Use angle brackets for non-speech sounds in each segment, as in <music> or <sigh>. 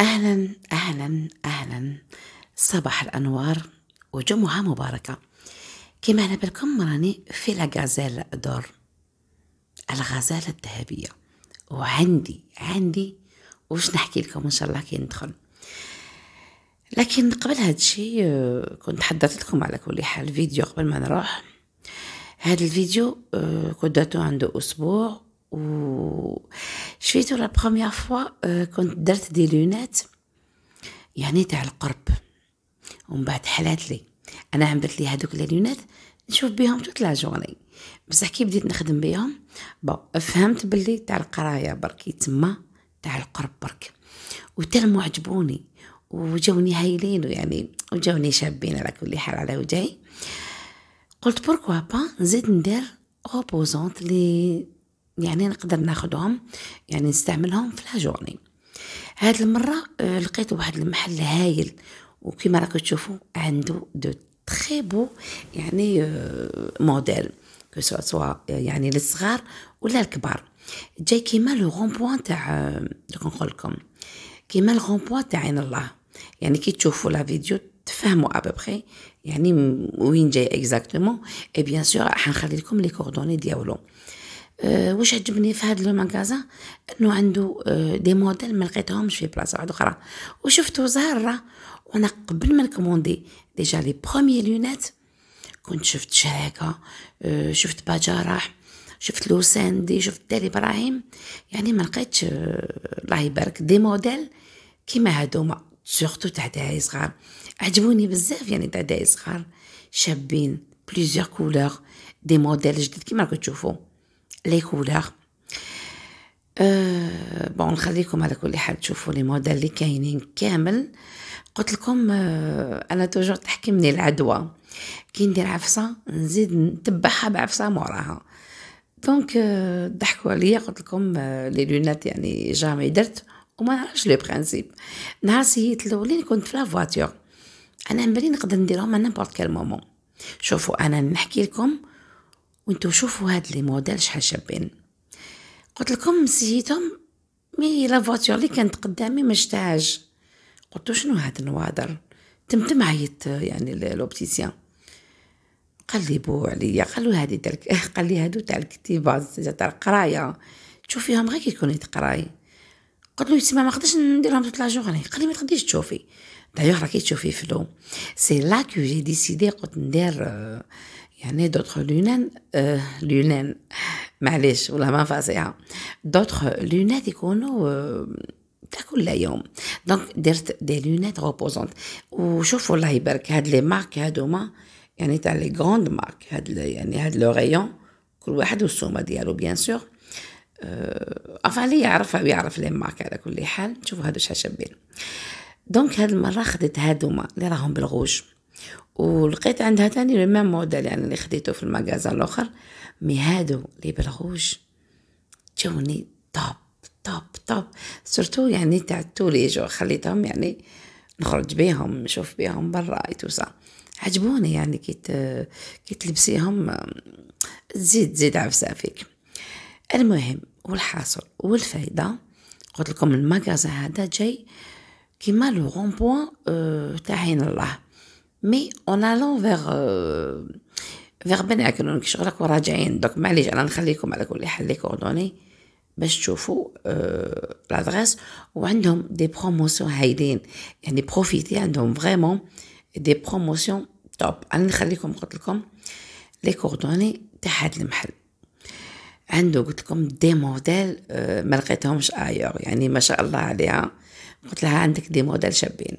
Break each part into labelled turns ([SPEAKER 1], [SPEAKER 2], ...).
[SPEAKER 1] أهلا أهلا أهلا صباح الأنوار وجمعة مباركة كما نبلكم بالكم راني في لاغازيل دور الغزالة الذهبية وعندي عندي واش نحكي لكم إن شاء الله كي ندخل لكن قبل هادشي آه، كنت حضرت لكم على كل حال فيديو قبل ما نروح هذا الفيديو آه، كنت درتو عنده أسبوع وشفيتو لا بروميير فوا كنت درت دي لونات يعني تاع القرب ومن بعد حلات لي انا عملت لي هذوك لونات نشوف بهم توت لا جورني بصح كي بديت نخدم بهم بون فهمت بلي تاع القرايه برك تما تاع القرب برك وتلمو عجبوني وجوني هايلين يعني وجوني شابين على كل حال على وجهي قلت بوركوا با نزيد ندير اوبوزونت لي يعني نقدر ناخدهم يعني نستعملهم في لاجورني هاد المرة آه، لقيت واحد المحل هايل وكما راكم تشوفوا عنده دو تخي بو يعني آه، موديل كو سوا يعني للصغار ولا الكبار جاي كيما لو غون بوان تاع آه، نقول لكم كيما الغون بوان تاع عين الله يعني كي تشوفوا لا فيديو تفهموا ابوبخي يعني وين جاي اكزاكتومون اي بيان سور حنخلي لكم لي كوردوني ديالو أه واش عجبني في هذا المغازا انه عنده أه دي موديل ما لقيتهمش في بلاصه واحده اخرى وشفته زهره وانا قبل ما نكوموندي ديجا لي بروميي لونات كنت شفت شراكه أه شفت باجاراح شفت لوساندي شفت دالي ابراهيم يعني ما لقيتش أه، الله يبارك دي موديل كيما هادوما سورتو تاع داعي صغار عجبوني بزاف يعني تاع داعي صغار شابين بليزيور كولور دي موديل جدد كيما راكم تشوفوا لي كولور أه بون نخليكم على كل حال تشوفوا لي موديل اللي كاينين كامل قلت لكم آه، انا توجور تحكي مني العدوى كي ندير عفسه نزيد نتبعها بعفسه موراها دونك آه، ضحكوا عليا قلت لكم آه، لي لونات يعني جامي درت وما نعرفش لو برانسيب نهار سييت الاولين كنت في لافواتور انا مبلي نقدر نديرهم انا نيمبورط كال مومون شوفوا انا نحكي لكم وانتو شوفوا هاد لي موديل شحال شابين قلت لكم نسيتهم مي لا فواتور اللي كانت قدامي ما شتاج قلت شنو هاد النوادر تمتم عيطت يعني لوبتيسيان قال لي بو عليا قالو هادي تاع <laughs> قال لي هادو تاع الكتيباز تاع القرايه تشوفيهم غير كي تكوني تقراي قلت له يتسمى ما نقدرش نديرهم طول لا قال لي ما تقدريش تشوفي D'ailleurs, c'est là que j'ai décidé, euh, y d'autres lunettes, euh, lunettes, ou la hein. d'autres lunettes euh, donc, des lunettes reposantes. Ou, chauffe vous l'ai marques, hein, grandes marques, hein, le rayon, des bien sûr. Enfin, des y a دونك هاد المره خديت هادوما اللي راهم بالغوج ولقيت عندها تاني لو ميم موديل يعني اللي خديته في المغازا الاخر مي هادو اللي بالغوج جوني توب توب توب سورتو يعني تاع التوليجو خليتهم يعني نخرج بيهم نشوف بيهم برا يتوسع عجبوني يعني كي كي تلبسيهم تزيد تزيد عفسه فيك المهم والحاصل والفايده قلت لكم المغازا هذا جاي كيما لو رون بوان تاع عين الله مي اون الون فيغ فيغ بنعكلون كي شغلك وراجعين دوك معليش انا نخليكم على كل حال لي كوردوني باش تشوفوا أه لادريس وعندهم دي بروموسيون هايلين يعني بروفيتي عندهم فريمون دي بروموسيون توب انا نخليكم قلت لكم لي كوردوني تاع هاد المحل عنده قلت لكم دي موديل أه ما لقيتهمش ايور يعني ما شاء الله عليها قلت لها عندك دي موديل شابين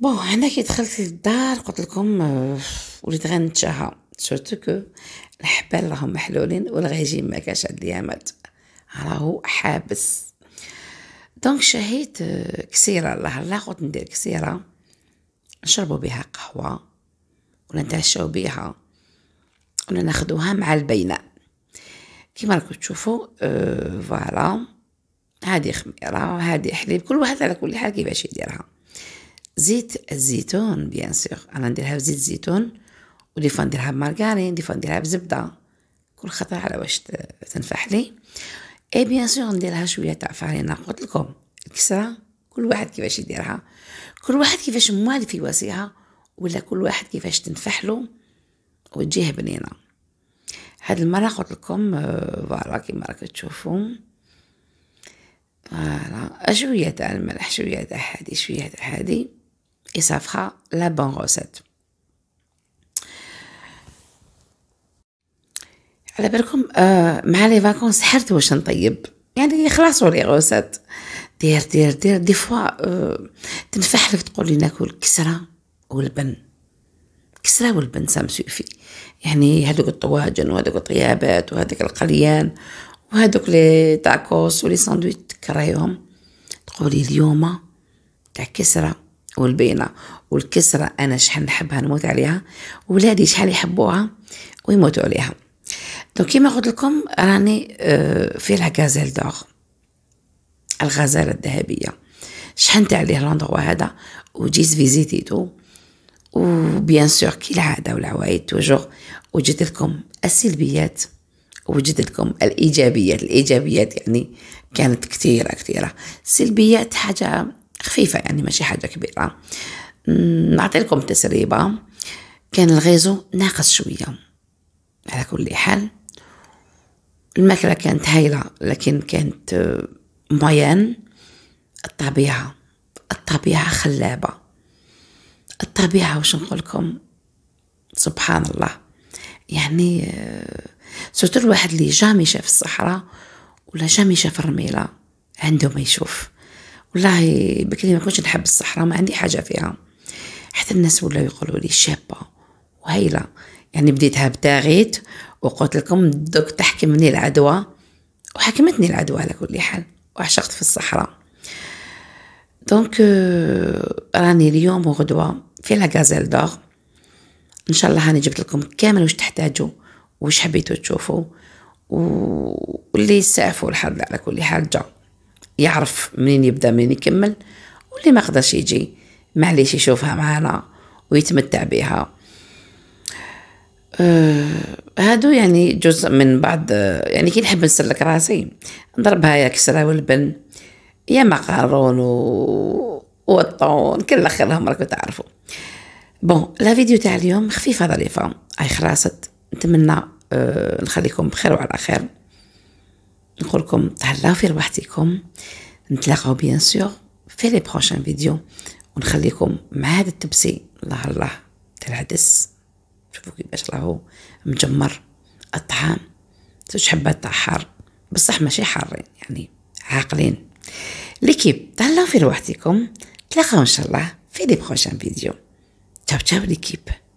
[SPEAKER 1] بون هنا كي دخلت للدار قلت لكم آه، وليت غنتشاها سورتو كو الحبال راهم محلولين والغيجين ما كاش عند اليامات راهو حابس دونك شهيت آه، كسيرة الله الله قلت ندير كسيرة نشربو بها قهوة ولا نتعشاو بها ولا ناخدوها مع البينة كيما راكم تشوفوا آه، فوالا أه هذه خميرة هذه حليب كل واحد على كل حال كيفاش يديرها زيت الزيتون بيان سيغ انا نديرها بزيت زيتون ودي فوا نديرها بمارغرين دي فوا نديرها بزبدة كل خطرة على واش تنفح لي اي بيان سيغ نديرها شوية تاع فرينة قلت لكم الكسرة كل واحد كيفاش يديرها كل واحد كيفاش موالي في واسيها ولا كل واحد كيفاش تنفحلو وتجيه بنينه هاد المره قلت لكم آه، فوالا كيما راك تشوفوا فوالا شوية تاع الملح شوية تاع هادي شوية تاع هادي اي صافخا لا بون غوسيت على بالكم آه، مع لي فاكونس حرت واش نطيب يعني يخلصوا لي غوسات دير دير دير دي فوا آه تنفح لك ناكل كسره والبن كسره والبن سام سوفي يعني هذوك الطواجن وهذوك الطيابات وهذوك القليان وهذوك لي تاكوس ولي ساندويتش تكرهيهم تقولي اليوم تاع كسرة والبينة والكسرة أنا شحال نحبها نموت عليها ولادي شحال يحبوها ويموتوا عليها دونك كيما قلت لكم راني آه، في لا غازيل دور الغزالة الذهبية شحنت عليه لوندروا هذا وجيت فيزيتيتو وبيان سور كي العادة والعوايد توجور وجدت لكم السلبيات وجد لكم الإيجابيات الإيجابيات يعني كانت كثيرة كثيرة السلبيات حاجة خفيفة يعني ماشي حاجة كبيرة نعطي لكم تسريبة كان الغيزو ناقص شوية على كل حال الماكلة كانت هايلة لكن كانت مويان الطبيعة الطبيعة خلابة الطبيعة واش نقول لكم سبحان الله يعني سورتو الواحد اللي جامي شاف الصحراء ولا جامي شاف الرميلة عنده ما يشوف والله بكري ما كنتش نحب الصحراء ما عندي حاجة فيها حتى الناس ولاو يقولوا لي شابة وهيلة يعني بديتها بتاغيت وقلت لكم دوك تحكمني العدوى وحكمتني العدوى على كل حال وعشقت في الصحراء دونك آه، راني اليوم وغدوة في لا غازيل دور ان شاء الله هاني جبت لكم كامل واش تحتاجوا وش حبيتوا تشوفوا واللي يسعفوا الحظ على كل حاجة يعرف منين يبدا منين يكمل واللي ما قدرش يجي معليش يشوفها معانا ويتمتع بها أه هادو يعني جزء من بعض يعني كي نحب نسلك راسي نضربها يا كسرة والبن يا مقارون و... والطون كل خيرهم راكو تعرفوا بون لا فيديو تاع اليوم خفيفه ظريفه اي خلاصت نتمنى أه نخليكم بخير وعلى خير نقول لكم تهلاو في رواحتكم نتلاقاو بيان سور في لي بروشان فيديو ونخليكم مع هذا التبسي الله الله تاع العدس شوفوا كيفاش راهو مجمر الطعام زوج حبات تاع حار بصح ماشي حارين يعني عاقلين ليكيب تهلاو في رواحتكم تلاقاو ان شاء الله في لي بروشان فيديو تشاو تشاو ليكيب